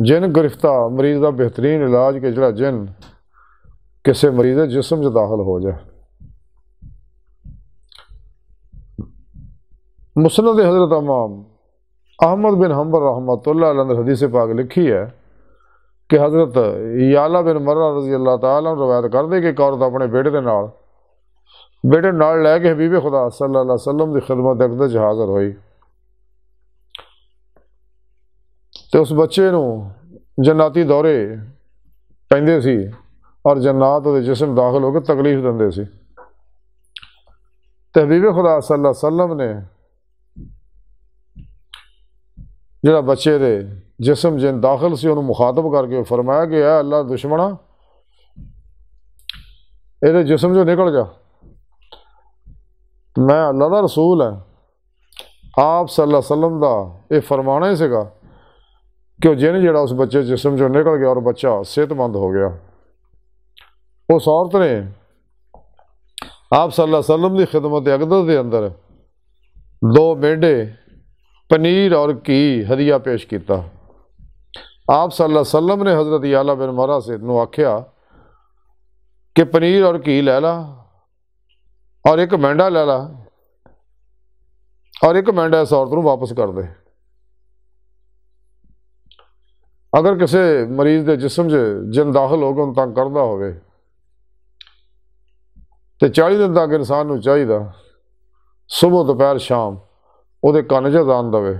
जिन गिरफ्तार मरीज़ का बेहतरीन इलाज कि जोड़ा जिन किसी मरीज़ जिसम च दाखिल हो जाए मुसनद हज़रत अमाम अहमद बिन हमर रहमत हदीस पाक लिखी है कि हज़रत याला बिन मर्रा रजी अल्लाह तुम रवायत कर दे कि एक औरत अपने बेटे के नाल बेटे नाल लैके हबीबे खुदा सल वसलम की खिदमत एक हाज़र हुई ਤੇ ਉਸ ਬੱਚੇ ਨੂੰ ਜੰਨਾਤੀ ਦੌਰੇ ਪੈਂਦੇ ਸੀ ਔਰ ਜੰਨਾਤ ਉਹਦੇ ਜਿਸਮ ਦਾਖਲ ਹੋ ਕੇ ਤਕਲੀਫ ਦਿੰਦੇ ਸੀ ਤਹਬੀਬ ਖੁਦਾ ਸੱਲੱਲਾਹੁ ਵਸੱਲਮ ਨੇ ਜਿਹੜਾ ਬੱਚੇ ਦੇ ਜਿਸਮ ਜਿਨ ਦਾਖਲ ਸੀ ਉਹਨੂੰ ਮੁਖਾਤਬ ਕਰਕੇ ਫਰਮਾਇਆ ਕਿ ਐ ਅੱਲਾ ਦੁਸ਼ਮਣਾ ਇਹਦੇ ਜਿਸਮ ਚੋਂ ਨਿਕਲ ਜਾ ਮੈਂ ਅੱਲਾ ਦਾ ਰਸੂਲ ਹਾਂ ਆਪ ਸੱਲੱਲਾਹੁ ਵਸੱਲਮ ਦਾ ਇਹ ਫਰਮਾਣਾ ਹੀ ਸੀਗਾ ਕਿ ਜਿਨ ਜਿਹੜਾ ਉਸ ਬੱਚੇ ਜਿਸਮ ਚੋਂ ਨਿਕਲ ਗਿਆ ਔਰ ਬੱਚਾ ਸਿਹਤਮੰਦ ਹੋ ਗਿਆ ਉਸ ਔਰਤ ਨੇ ਆਪ ਸੱਲੱਲਾਹੁ ਅਲੈहि ਵਸੱਲਮ ਦੀ ਖਿਦਮਤ ਅਕਦਰ ਦੇ ਅੰਦਰ ਦੋ ਮੇਢੇ ਪਨੀਰ ਔਰ ਘੀ ਹਦੀਆ ਪੇਸ਼ ਕੀਤਾ ਆਪ ਸੱਲੱਲਾਹੁ ਅਲੈहि ਵਸੱਲਮ ਨੇ ਹਜ਼ਰਤ ਯਾਲਾ ਬਿਨ ਮਰਾ ਸੇ ਨੂੰ ਆਖਿਆ ਕਿ ਪਨੀਰ ਔਰ ਘੀ ਲੈ ਲਾ ਔਰ ਇੱਕ ਮੈਂਡਾ ਲੈ ਲਾ ਔਰ ਇੱਕ ਮੈਂਡਾ ਇਸ ਔਰਤ ਨੂੰ ਵਾਪਸ ਕਰ ਦੇ ਅਗਰ ਕਿਸੇ ਮਰੀਜ਼ ਦੇ ਜਿਸਮ 'ਚ ਜਿੰਨ ਦਾਖਲ ਹੋ ਗਿਆ ਉਹਨੂੰ ਤੰਗ ਕਰਦਾ ਹੋਵੇ ਤੇ 40 ਦਿਨ ਤੱਕ ਇਨਸਾਨ ਨੂੰ ਚਾਹੀਦਾ ਸਵੇਰ ਦੁਪਹਿਰ ਸ਼ਾਮ ਉਹਦੇ ਕੰਨ 'ਚ ਜ਼ਾਨ ਦਵੇ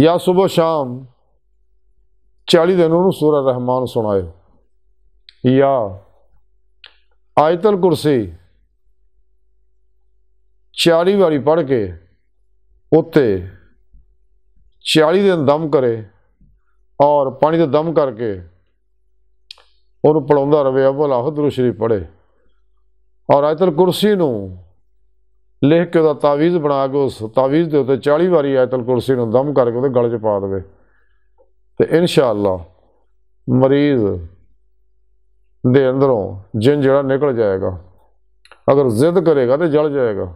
ਜਾਂ ਸਵੇਰ ਸ਼ਾਮ 40 ਦਿਨ ਉਹਨੂੰ ਸੂਰਾ ਰਹਿਮਾਨ ਸੁਣਾਏ ਜਾਂ ਆਇਤਲ ਕੁਰਸੀ 40 ਵਾਰੀ ਪੜ੍ਹ ਕੇ ਉੱਤੇ 40 ਦਿਨ ਦਮ ਕਰੇ ਔਰ ਪਾਣੀ ਤੇ ਦਮ ਕਰਕੇ ਉਹਨੂੰ ਪੜਾਉਂਦਾ ਰਵੇ ਅਵਲ ਆਹਦਰੂ ਸ਼ਰੀਫ ਪੜੇ ਔਰ ਆਇਤਲ ਕੁਰਸੀ ਨੂੰ ਲਿਖ ਕੇ ਉਹਦਾ ਤਾਵੀਜ਼ ਬਣਾ ਕੇ ਉਸ ਤਾਵੀਜ਼ ਦੇ ਉੱਤੇ 40 ਵਾਰੀ ਆਇਤਲ ਕੁਰਸੀ ਨੂੰ ਦਮ ਕਰਕੇ ਉਹਦੇ ਗਲ 'ਚ ਪਾ ਦੇਵੇ ਤੇ ਇਨਸ਼ਾਅੱਲਾ ਮਰੀਜ਼ ਦੇ ਅੰਦਰੋਂ ਜਿੰਨ ਜਿਹੜਾ ਨਿਕਲ ਜਾਏਗਾ ਅਗਰ ਜ਼ਿੱਦ ਕਰੇਗਾ ਤੇ ਜਲ ਜਾਏਗਾ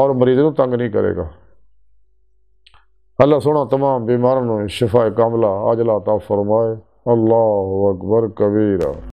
ਔਰ ਮਰੀਜ਼ ਨੂੰ ਤੰਗ ਨਹੀਂ ਕਰੇਗਾ अल्लाह सुनो तमाम बीमारों में शिफा कामला आजला ता फरमाए अल्लाह अकबर कबीरा